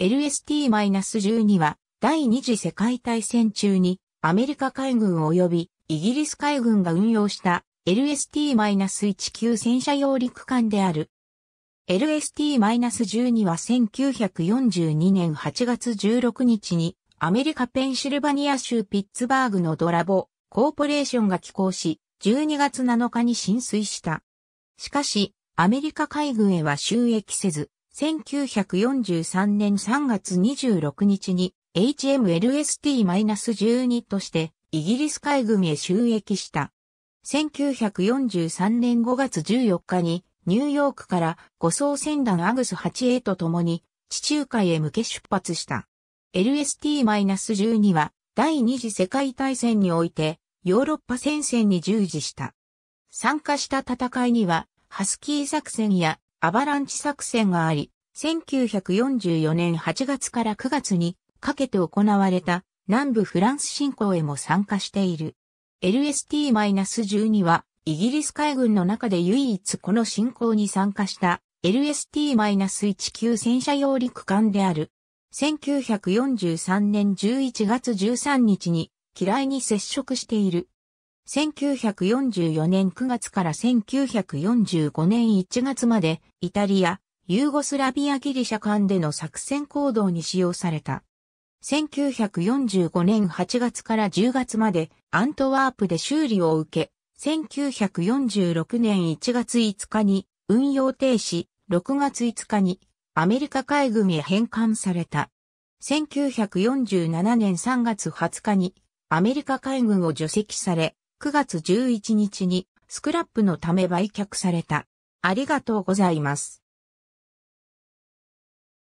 LST-12 は第二次世界大戦中にアメリカ海軍及びイギリス海軍が運用した LST-1 9戦車用陸艦である。LST-12 は1942年8月16日にアメリカペンシルバニア州ピッツバーグのドラボコーポレーションが寄港し12月7日に浸水した。しかしアメリカ海軍へは収益せず1943年3月26日に HMLST-12 としてイギリス海軍へ収益した。1943年5月14日にニューヨークから護送船団アグス 8A と共に地中海へ向け出発した。LST-12 は第二次世界大戦においてヨーロッパ戦線に従事した。参加した戦いにはハスキー作戦やアバランチ作戦があり、1944年8月から9月にかけて行われた南部フランス侵攻へも参加している。LST-12 はイギリス海軍の中で唯一この侵攻に参加した LST-1 級戦車用陸艦である。1943年11月13日に機雷に接触している1944年9月から1945年1月まで、イタリア、ユーゴスラビアギリシャ間での作戦行動に使用された。1945年8月から10月までアントワープで修理を受け、1946年1月5日に運用停止、6月5日にアメリカ海軍へ返還された。1947年3月20日にアメリカ海軍を除籍され、9月11日にスクラップのため売却された。ありがとうございます。